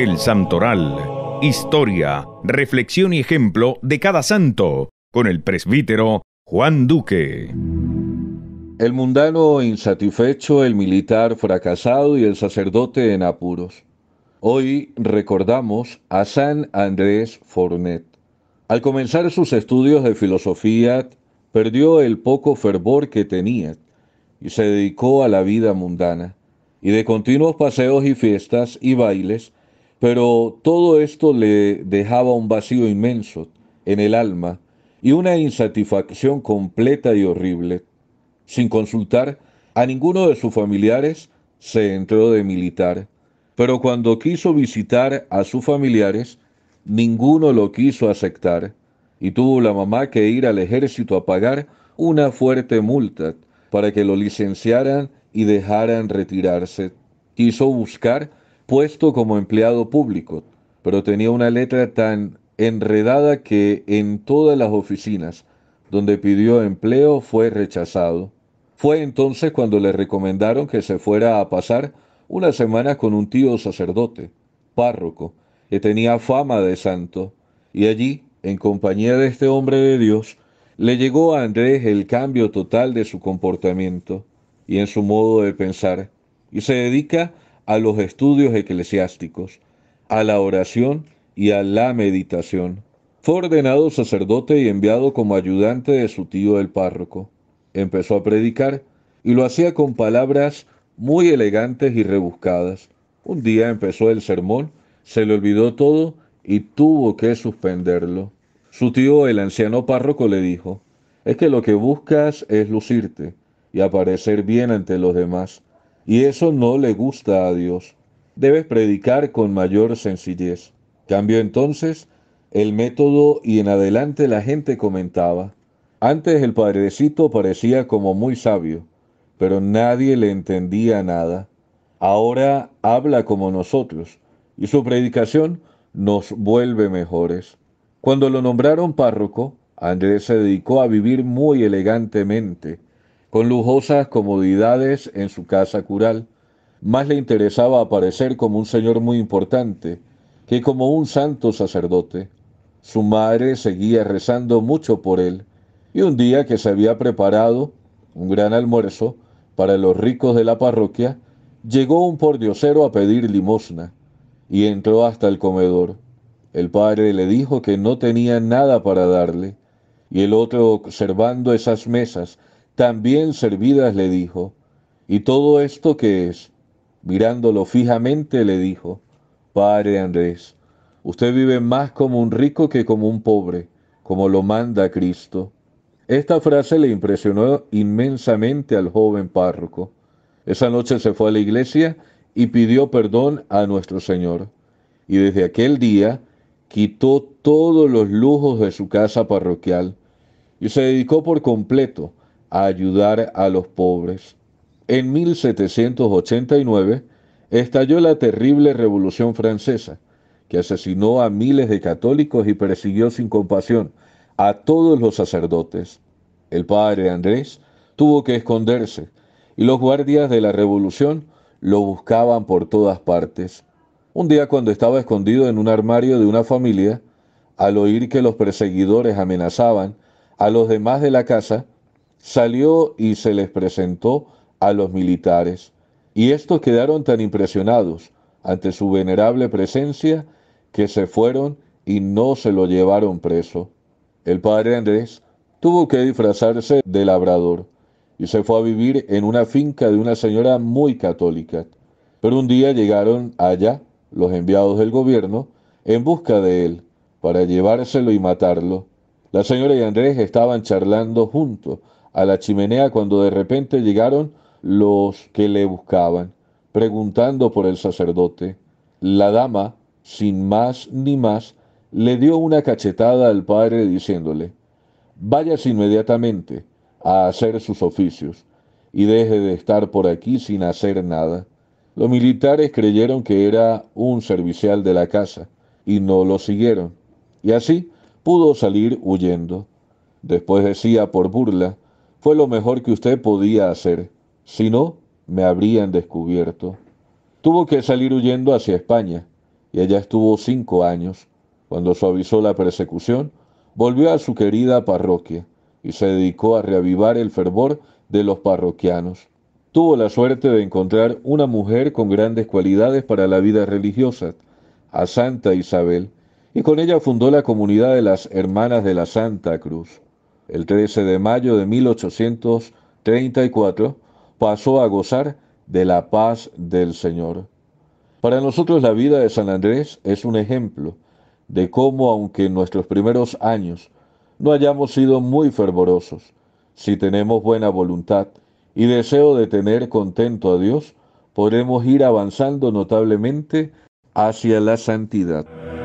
El Santoral. Historia, reflexión y ejemplo de cada santo, con el presbítero Juan Duque. El mundano insatisfecho, el militar fracasado y el sacerdote en apuros. Hoy recordamos a San Andrés Fornet. Al comenzar sus estudios de filosofía, perdió el poco fervor que tenía y se dedicó a la vida mundana. Y de continuos paseos y fiestas y bailes, pero todo esto le dejaba un vacío inmenso en el alma y una insatisfacción completa y horrible. Sin consultar a ninguno de sus familiares, se entró de militar. Pero cuando quiso visitar a sus familiares, ninguno lo quiso aceptar y tuvo la mamá que ir al ejército a pagar una fuerte multa para que lo licenciaran y dejaran retirarse. Quiso buscar puesto como empleado público, pero tenía una letra tan enredada que en todas las oficinas donde pidió empleo fue rechazado. Fue entonces cuando le recomendaron que se fuera a pasar una semana con un tío sacerdote, párroco, que tenía fama de santo, y allí, en compañía de este hombre de Dios, le llegó a Andrés el cambio total de su comportamiento y en su modo de pensar, y se dedica a los estudios eclesiásticos, a la oración y a la meditación. Fue ordenado sacerdote y enviado como ayudante de su tío el párroco. Empezó a predicar y lo hacía con palabras muy elegantes y rebuscadas. Un día empezó el sermón, se le olvidó todo y tuvo que suspenderlo. Su tío, el anciano párroco, le dijo, es que lo que buscas es lucirte y aparecer bien ante los demás y eso no le gusta a Dios. Debes predicar con mayor sencillez. Cambió entonces el método y en adelante la gente comentaba. Antes el padrecito parecía como muy sabio, pero nadie le entendía nada. Ahora habla como nosotros y su predicación nos vuelve mejores. Cuando lo nombraron párroco, Andrés se dedicó a vivir muy elegantemente con lujosas comodidades en su casa cural. Más le interesaba aparecer como un señor muy importante que como un santo sacerdote. Su madre seguía rezando mucho por él y un día que se había preparado un gran almuerzo para los ricos de la parroquia, llegó un pordiosero a pedir limosna y entró hasta el comedor. El padre le dijo que no tenía nada para darle y el otro observando esas mesas también servidas le dijo, ¿y todo esto que es? Mirándolo fijamente le dijo, Padre Andrés, usted vive más como un rico que como un pobre, como lo manda Cristo. Esta frase le impresionó inmensamente al joven párroco. Esa noche se fue a la iglesia y pidió perdón a nuestro Señor. Y desde aquel día quitó todos los lujos de su casa parroquial y se dedicó por completo ayudar a los pobres. En 1789 estalló la terrible Revolución Francesa, que asesinó a miles de católicos y persiguió sin compasión a todos los sacerdotes. El padre Andrés tuvo que esconderse y los guardias de la Revolución lo buscaban por todas partes. Un día cuando estaba escondido en un armario de una familia, al oír que los perseguidores amenazaban a los demás de la casa, salió y se les presentó a los militares, y estos quedaron tan impresionados ante su venerable presencia que se fueron y no se lo llevaron preso. El padre Andrés tuvo que disfrazarse de labrador y se fue a vivir en una finca de una señora muy católica. Pero un día llegaron allá los enviados del gobierno en busca de él para llevárselo y matarlo. La señora y Andrés estaban charlando juntos a la chimenea cuando de repente llegaron los que le buscaban, preguntando por el sacerdote. La dama, sin más ni más, le dio una cachetada al padre diciéndole, váyase inmediatamente a hacer sus oficios y deje de estar por aquí sin hacer nada. Los militares creyeron que era un servicial de la casa y no lo siguieron, y así pudo salir huyendo. Después decía por burla, fue lo mejor que usted podía hacer, si no, me habrían descubierto. Tuvo que salir huyendo hacia España, y allá estuvo cinco años. Cuando suavizó la persecución, volvió a su querida parroquia y se dedicó a reavivar el fervor de los parroquianos. Tuvo la suerte de encontrar una mujer con grandes cualidades para la vida religiosa, a Santa Isabel, y con ella fundó la comunidad de las Hermanas de la Santa Cruz el 13 de mayo de 1834, pasó a gozar de la paz del Señor. Para nosotros la vida de San Andrés es un ejemplo de cómo, aunque en nuestros primeros años no hayamos sido muy fervorosos, si tenemos buena voluntad y deseo de tener contento a Dios, podremos ir avanzando notablemente hacia la santidad.